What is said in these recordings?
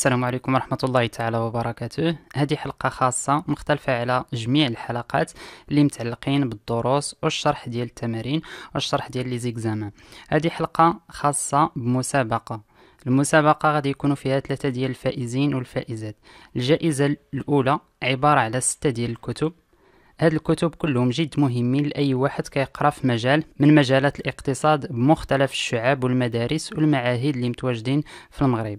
السلام عليكم ورحمة الله تعالى وبركاته هذه حلقة خاصة مختلفة على جميع الحلقات اللي متعلقين بالدروس والشرح ديال التمارين والشرح ديال لي زيكزامان هذه حلقة خاصة بمسابقة المسابقة غادي يكونوا فيها ثلاثة ديال الفائزين والفائزات الجائزة الأولى عبارة على ستة ديال الكتب هاد الكتب كلهم جد مهمين لأي واحد كيقرا في مجال من مجالات الاقتصاد بمختلف الشعاب والمدارس والمعاهد اللي متواجدين في المغرب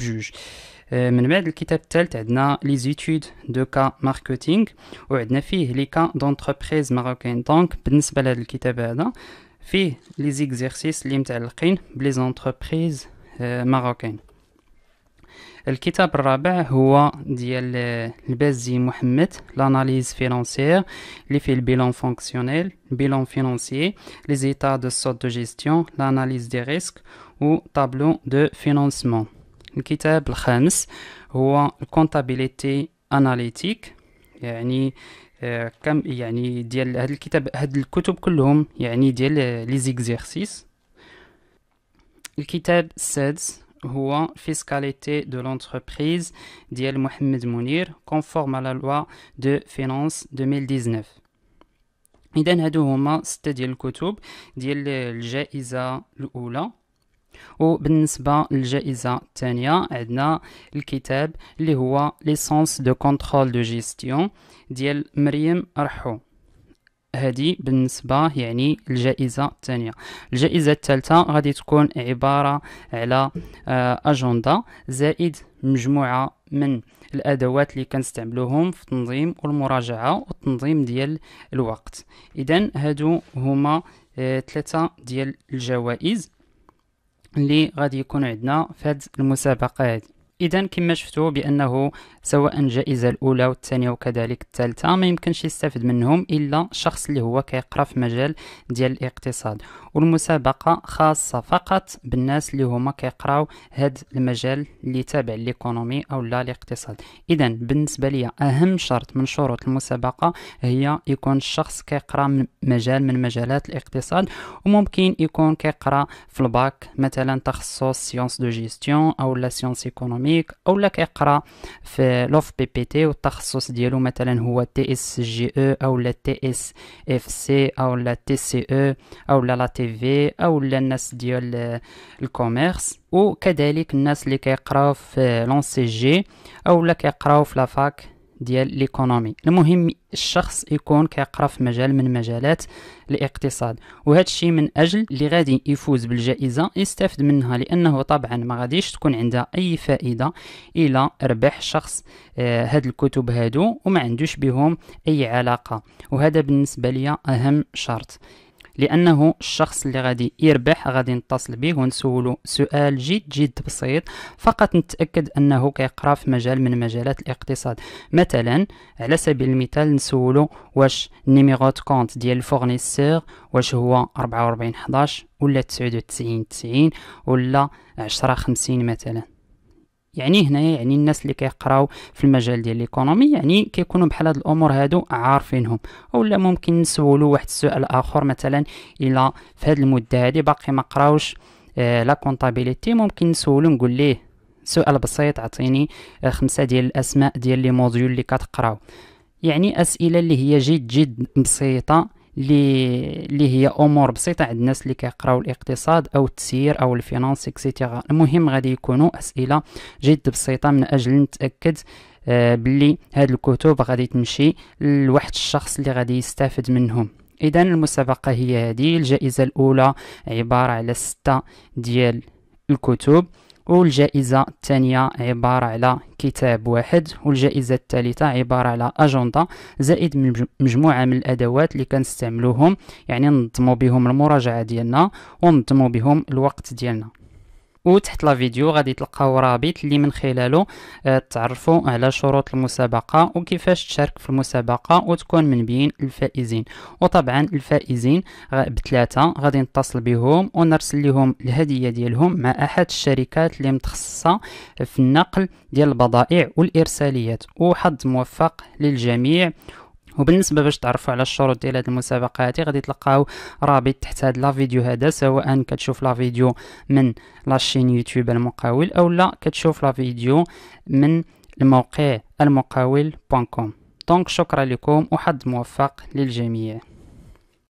Juge. Euh, le kitab les études de cas marketing ou les cas d'entreprises marocaines. Donc, il y a les exercices limitées les entreprises euh, marocaines. Le kitab rabais est le Mohamed, l'analyse financière, les faits bilan fonctionnel, le bilan financier, les états de de gestion, l'analyse des risques ou tableau de financement. Le kitab 5, qui est la comptabilité analytique. Il y a des exercices. Le kitab 7, qui est la fiscalité de l'entreprise, de Mohamed Mounir, conforme à la loi de finances 2019. Il y a des le qui sont les études de وبالنسبة للجائزة الثانية عندنا الكتاب اللي هو ليسونس دو كونترول دو جيستيون ديال مريم رحو هذه بالنسبة يعني الجائزة الثانية الجائزة الثالثة غادي تكون عبارة على آه، أجندة زائد مجموعة من الادوات اللي كنستعملوهم في التنظيم والمراجعه والتنظيم ديال الوقت اذا هادو هما آه، ثلاثه ديال الجوائز اللي غادي يكون عندنا في هذه المسابقه هذه اذا كما شفتوا بانه سواء الجائزه الاولى والثانيه وكذلك الثالثه ما يمكنش يستافد منهم الا شخص اللي هو كيقرا في مجال ديال الاقتصاد والمسابقه خاصه فقط بالناس اللي هما كيقراو هذا المجال اللي تابع ليكونومي او لا الاقتصاد اذا بالنسبه لي اهم شرط من شروط المسابقه هي يكون الشخص كيقرا من مجال من مجالات الاقتصاد وممكن يكون كيقرا في الباك مثلا تخصص سيونس دو جيستيون او لا سيونس ايكونومي الكترونيك او لا كيقرا في لوف بي بي تي والتخصص ديالو مثلا هو تي اس جي او او لا تي اس اف سي او لا تي سي او او لا لا تي في او لا الناس ديال الكوميرس وكذلك الناس اللي كيقراو في لون سي جي او لا كيقراو في لافاك ديال ليكونومي المهم الشخص يكون كيقرا في مجال من مجالات الاقتصاد وهذا الشيء من اجل اللي غادي يفوز بالجائزه يستافد منها لانه طبعا ما غاديش تكون عندها اي فائده الا ربح شخص آه هاد الكتب هادو وما عندوش بهم اي علاقه وهذا بالنسبه لي اهم شرط لانه الشخص اللي غادي يربح غادي نتصل به ونسولو سؤال جد جد بسيط فقط نتاكد انه كيقرا في مجال من مجالات الاقتصاد مثلا على سبيل المثال نسولو واش نيميرو كونت ديال الفورنيسور واش هو 44 11 ولا 99 90 ولا 10 50 مثلا يعني هنايا يعني الناس اللي كيقراو في المجال ديال ليكونومي يعني كيكونوا بحال هاد الامور هادو عارفينهم اولا ممكن نسولو واحد السؤال اخر مثلا الا في هاد المده هادي باقي ما قراوش آه، لا كونطابيليتي ممكن نسولو نقول ليه سؤال بسيط عطيني آه، خمسة ديال الاسماء ديال لي موديول اللي كتقراو يعني اسئله اللي هي جد جد بسيطه اللي هي امور بسيطه عند الناس اللي كيقراو الاقتصاد او التسيير او الفينانس اكسيتيرا المهم غادي يكونوا اسئله جد بسيطه من اجل نتاكد آه هاد الكتب غادي تمشي لواحد الشخص اللي غادي يستافد منهم اذا المسابقه هي هذه الجائزه الاولى عباره على ستة ديال الكتب والجائزة الثانية عبارة على كتاب واحد والجائزة الثالثة عبارة على أجندة زائد مجموعة من الأدوات اللي كنستعملوهم يعني نضمو بهم المراجعة ديالنا وننظموا بهم الوقت ديالنا وتحت لا فيديو غادي تلقاو رابط اللي من خلاله آه، تعرفوا على شروط المسابقه وكيفاش تشارك في المسابقه وتكون من بين الفائزين وطبعا الفائزين بثلاثه غادي نتصل بهم ونرسل لهم الهديه ديالهم مع احد الشركات اللي متخصصه في النقل ديال البضائع والارساليات وحظ موفق للجميع وبالنسبه باش تعرفوا على الشروط ديال هذه المسابقه هذه غادي تلقاو رابط تحت هاد لا فيديو هذا سواء كتشوف لا فيديو من لاشين يوتيوب المقاول او لا كتشوف لا فيديو من الموقع المقاول.com دونك شكرا لكم وحظ موفق للجميع